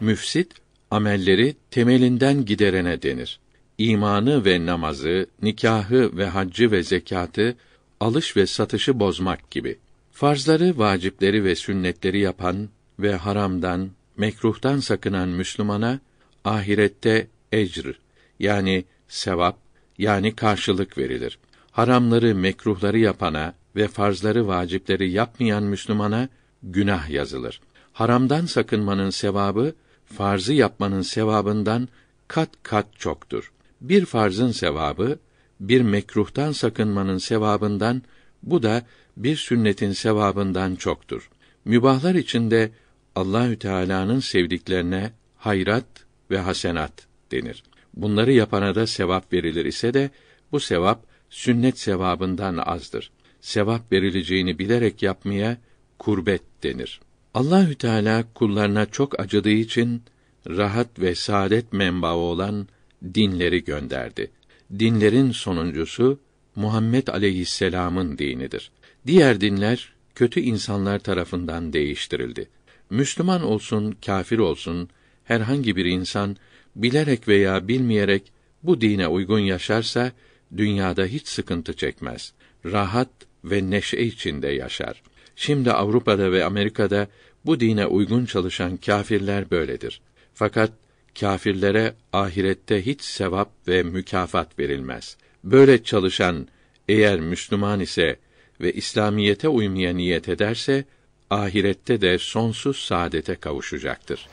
Müfsit amelleri temelinden giderene denir. İmanı ve namazı, nikahı ve haccı ve zekatı, alış ve satışı bozmak gibi. Farzları, vacipleri ve sünnetleri yapan ve haramdan, mekruhtan sakınan Müslümana ahirette ecr yani sevap yani karşılık verilir. Haramları, mekruhları yapana ve farzları, vacipleri yapmayan Müslümana günah yazılır. Haramdan sakınmanın sevabı farzı yapmanın sevabından kat kat çoktur. Bir farzın sevabı bir mekruhtan sakınmanın sevabından bu da bir sünnetin sevabından çoktur. Mübahlar içinde Allahü Teala'nın sevdiklerine hayrat ve hasenat denir. Bunları yapana da sevap verilir ise de bu sevap sünnet sevabından azdır. Sevap verileceğini bilerek yapmaya kurbet denir. Allahü Teala kullarına çok acıdığı için rahat ve saadet menbaı olan dinleri gönderdi. Dinlerin sonuncusu Muhammed aleyhisselam'ın dinidir. Diğer dinler kötü insanlar tarafından değiştirildi. Müslüman olsun, kafir olsun herhangi bir insan bilerek veya bilmeyerek bu dine uygun yaşarsa dünyada hiç sıkıntı çekmez. Rahat ve neşe içinde yaşar. Şimdi Avrupa'da ve Amerika'da bu dine uygun çalışan kâfirler böyledir. Fakat kâfirlere ahirette hiç sevap ve mükafat verilmez. Böyle çalışan eğer Müslüman ise ve İslamiyete uymaya niyet ederse ahirette de sonsuz saadete kavuşacaktır.